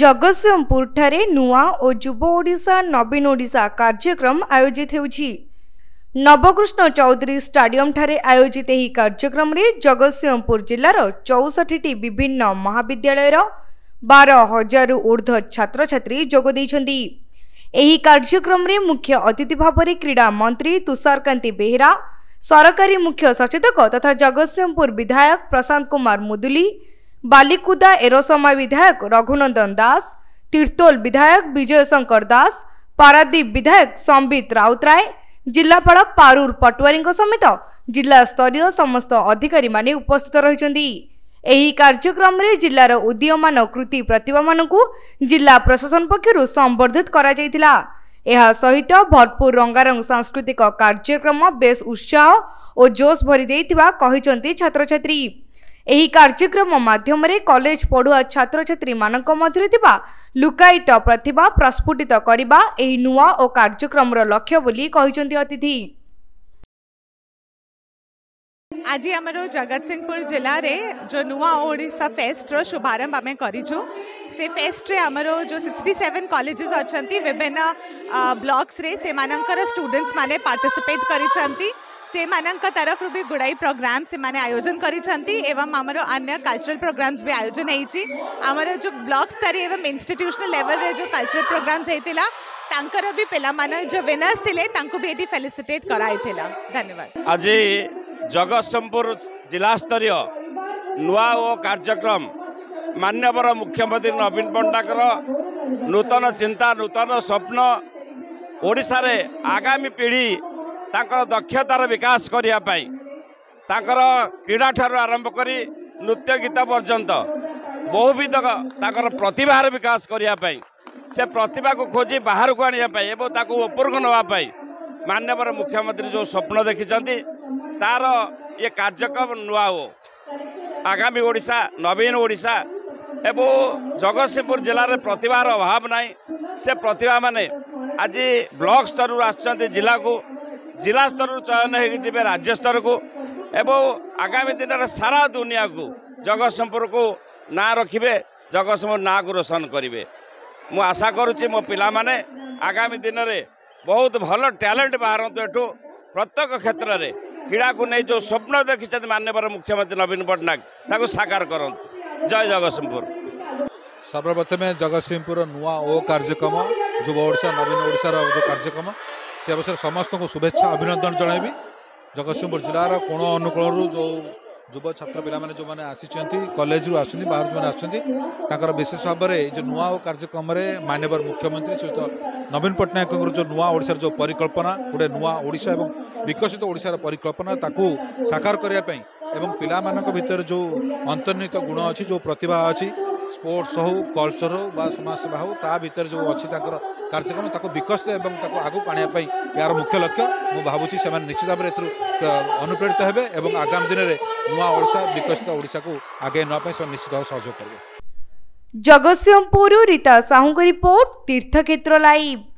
ଜଗତସିଂହପୁରଠାରେ ନୂଆ ଓ ଯୁବ ଓଡ଼ିଶା ନବୀନ ଓଡ଼ିଶା କାର୍ଯ୍ୟକ୍ରମ ଆୟୋଜିତ ହେଉଛି ନବକୃଷ୍ଣ ଚୌଧୁରୀ ଷ୍ଟାଡିୟମଠାରେ ଆୟୋଜିତ ଏହି କାର୍ଯ୍ୟକ୍ରମରେ ଜଗତସିଂହପୁର ଜିଲ୍ଲାର ଚଉଷଠିଟି ବିଭିନ୍ନ ମହାବିଦ୍ୟାଳୟର ବାର ହଜାରରୁ ଉର୍ଦ୍ଧ୍ୱ ଛାତ୍ରଛାତ୍ରୀ ଯୋଗ ଦେଇଛନ୍ତି ଏହି କାର୍ଯ୍ୟକ୍ରମରେ ମୁଖ୍ୟ ଅତିଥି ଭାବରେ କ୍ରୀଡ଼ା ମନ୍ତ୍ରୀ ତୁଷାରକାନ୍ତି ବେହେରା ସରକାରୀ ମୁଖ୍ୟ ସଚେତକ ତଥା ଜଗତସିଂହପୁର ବିଧାୟକ ପ୍ରଶାନ୍ତ କୁମାର ମୁଦୁଲି बालिकुदा एरोसमा विधायक रघुनंदन दास तिर्तोल विधायक विजय शंकर दास पारादीप विधायक सम्बित राउतराय जापाप पारूर पटवारिङ समेत जिल्ला स्तरीय समस्त अधिकारी उपस्थित कार्यक्रम रहे जदीय कृति प्रतिभा जाला प्रशासन पक्ष सम्बर्धित सहित भरपूर रङ्गारङ सांस्कृतिक कार्यक्रम बेस उत्साह जोश भरी छात्र भरिदेन्थ ଏହି କାର୍ଯ୍ୟକ୍ରମ ମାଧ୍ୟମରେ କଲେଜ ପଢ଼ୁଆ ଛାତ୍ରଛାତ୍ରୀମାନଙ୍କ ମଧ୍ୟରେ ଥିବା ଲୁକାୟିତ ପ୍ରତିଭା ପ୍ରସ୍ଫୁଟିତ କରିବା ଏହି ନୂଆ ଓ କାର୍ଯ୍ୟକ୍ରମର ଲକ୍ଷ୍ୟ ବୋଲି କହିଛନ୍ତି ଅତିଥି ଆଜି ଆମର ଜଗତସିଂହପୁର ଜିଲ୍ଲାରେ ଯେଉଁ ନୂଆ ଓଡ଼ିଶା ଫେଷ୍ଟର ଶୁଭାରମ୍ଭ ଆମେ କରିଛୁ ସେ ଫେଷ୍ଟରେ ଆମର ଯେଉଁ ସିକ୍ସଟି ସେଭେନ୍ କଲେଜେସ୍ ଅଛନ୍ତି ବିଭିନ୍ନ ବ୍ଲକ୍ସରେ ସେମାନଙ୍କର ଷ୍ଟୁଡ଼େଣ୍ଟସ୍ମାନେ ପାର୍ଟିସିପେଟ୍ କରିଛନ୍ତି ସେମାନଙ୍କ ତରଫରୁ ବି ଗୁଡ଼ାଏ ପ୍ରୋଗ୍ରାମ୍ ସେମାନେ ଆୟୋଜନ କରିଛନ୍ତି ଏବଂ ଆମର ଅନ୍ୟ କଲଚରାଲ ପ୍ରୋଗ୍ରାମ୍ସ ବି ଆୟୋଜନ ହେଇଛି ଆମର ଯେଉଁ ବ୍ଲକ ସ୍ତରୀୟ ଏବଂ ଇନଷ୍ଟିଟ୍ୟୁସନାଲ ଲେଭେଲରେ ଯେଉଁ କଲଚରାଲ ପ୍ରୋଗ୍ରାମ୍ସ ହେଇଥିଲା ତାଙ୍କର ବି ପିଲାମାନେ ଯେଉଁ ୱିନର୍ସ ଥିଲେ ତାଙ୍କୁ ବି ଏଠି ଫେଲିସିଟେଟ୍ କରାହେଇଥିଲା ଧନ୍ୟବାଦ ଆଜି ଜଗତସିଂହପୁର ଜିଲ୍ଲାସ୍ତରୀୟ ନୂଆ ଓ କାର୍ଯ୍ୟକ୍ରମ ମାନ୍ୟବର ମୁଖ୍ୟମନ୍ତ୍ରୀ ନବୀନ ପଟ୍ଟନାୟକର ନୂତନ ଚିନ୍ତା ନୂତନ ସ୍ୱପ୍ନ ଓଡ଼ିଶାରେ ଆଗାମୀ ପିଢ଼ି ତାଙ୍କର ଦକ୍ଷତାର ବିକାଶ କରିବା ପାଇଁ ତାଙ୍କର କ୍ରୀଡ଼ା ଠାରୁ ଆରମ୍ଭ କରି ନୃତ୍ୟ ଗୀତ ପର୍ଯ୍ୟନ୍ତ ବହୁବିଧ ତାଙ୍କର ପ୍ରତିଭାର ବିକାଶ କରିବା ପାଇଁ ସେ ପ୍ରତିଭାକୁ ଖୋଜି ବାହାରକୁ ଆଣିବା ପାଇଁ ଏବଂ ତାକୁ ଉପରକୁ ନେବା ପାଇଁ ମାନ୍ୟବର ମୁଖ୍ୟମନ୍ତ୍ରୀ ଯେଉଁ ସ୍ୱପ୍ନ ଦେଖିଛନ୍ତି ତାର ଇଏ କାର୍ଯ୍ୟକ୍ରମ ନୂଆ ହଉ ଆଗାମୀ ଓଡ଼ିଶା ନବୀନ ଓଡ଼ିଶା ଏବଂ ଜଗତସିଂହପୁର ଜିଲ୍ଲାରେ ପ୍ରତିଭାର ଅଭାବ ନାହିଁ ସେ ପ୍ରତିଭାମାନେ ଆଜି ବ୍ଲକ୍ ସ୍ତରରୁ ଆସିଛନ୍ତି ଜିଲ୍ଲାକୁ ଜିଲ୍ଲା ସ୍ତରରୁ ଚୟନ ହୋଇକି ଯିବେ ରାଜ୍ୟ ସ୍ତରକୁ ଏବଂ ଆଗାମୀ ଦିନରେ ସାରା ଦୁନିଆକୁ ଜଗତସିଂହପୁରକୁ ନାଁ ରଖିବେ ଜଗତସିଂହପୁର ନାଁକୁ ରୋଶନ କରିବେ ମୁଁ ଆଶା କରୁଛି ମୋ ପିଲାମାନେ ଆଗାମୀ ଦିନରେ ବହୁତ ଭଲ ଟ୍ୟାଲେଣ୍ଟ ବାହାରନ୍ତୁ ଏଠୁ ପ୍ରତ୍ୟେକ କ୍ଷେତ୍ରରେ କ୍ରୀଡ଼ାକୁ ନେଇ ଯେଉଁ ସ୍ୱପ୍ନ ଦେଖିଛନ୍ତି ମାନ୍ୟବର ମୁଖ୍ୟମନ୍ତ୍ରୀ ନବୀନ ପଟ୍ଟନାୟକ ତାକୁ ସାକାର କରନ୍ତୁ ଜୟ ଜଗତସିଂହପୁର ସର୍ବପ୍ରଥମେ ଜଗତସିଂହପୁରର ନୂଆ ଓ କାର୍ଯ୍ୟକ୍ରମ ଯୁବ ଓଡ଼ିଶା ନବୀନ ଓଡ଼ିଶାର ଯେଉଁ କାର୍ଯ୍ୟକ୍ରମ ସେ ଅବସରରେ ସମସ୍ତଙ୍କୁ ଶୁଭେଚ୍ଛା ଅଭିନନ୍ଦନ ଜଣାଇବି ଜଗତସିଂହପୁର ଜିଲ୍ଲାର କୋଣ ଅନୁକୂଳରୁ ଯେଉଁ ଯୁବ ଛାତ୍ର ପିଲାମାନେ ଯେଉଁମାନେ ଆସିଛନ୍ତି କଲେଜରୁ ଆସୁଛନ୍ତି ବାହାରୁ ଯେଉଁମାନେ ଆସୁଛନ୍ତି ତାଙ୍କର ବିଶେଷ ଭାବରେ ଏଇ ଯେଉଁ ନୂଆ କାର୍ଯ୍ୟକ୍ରମରେ ମାନ୍ୟବର ମୁଖ୍ୟମନ୍ତ୍ରୀ ସହିତ ନବୀନ ପଟ୍ଟନାୟକଙ୍କର ଯେଉଁ ନୂଆ ଓଡ଼ିଶାର ଯେଉଁ ପରିକଳ୍ପନା ଗୋଟେ ନୂଆ ଓଡ଼ିଶା ଏବଂ ବିକଶିତ ଓଡ଼ିଶାର ପରିକଳ୍ପନା ତାକୁ ସାକାର କରିବା ପାଇଁ ଏବଂ ପିଲାମାନଙ୍କ ଭିତରେ ଯେଉଁ ଅନ୍ତର୍ନିହିତ ଗୁଣ ଅଛି ଯେଉଁ ପ୍ରତିଭା ଅଛି ସ୍ପୋର୍ଟସ୍ ହେଉ କଲଚର ହେଉ ବା ସମାଜସେବା ହେଉ ତା ଭିତରେ ଯେଉଁ ଅଛି ତାଙ୍କର କାର୍ଯ୍ୟକ୍ରମ ତାକୁ ବିକଶିତ ଏବଂ ତାକୁ ଆଗକୁ ଆଣିବା ପାଇଁ ଏହାର ମୁଖ୍ୟ ଲକ୍ଷ୍ୟ ମୁଁ ଭାବୁଛି ସେମାନେ ନିଶ୍ଚିତ ଭାବରେ ଏଥିରୁ ଅନୁପ୍ରେରିତ ହେବେ ଏବଂ ଆଗାମୀ ଦିନରେ ନୂଆ ଓଡ଼ିଶା ବିକଶିତ ଓଡ଼ିଶାକୁ ଆଗେଇ ନେବା ପାଇଁ ସେମାନେ ନିଶ୍ଚିତ ଭାବେ ସହଯୋଗ କରିବେ ଜଗତସିଂହପୁରରୁ ରୀତା ସାହୁଙ୍କ ରିପୋର୍ଟ ତୀର୍ଥକ୍ଷେତ୍ର ଲାଇଭ୍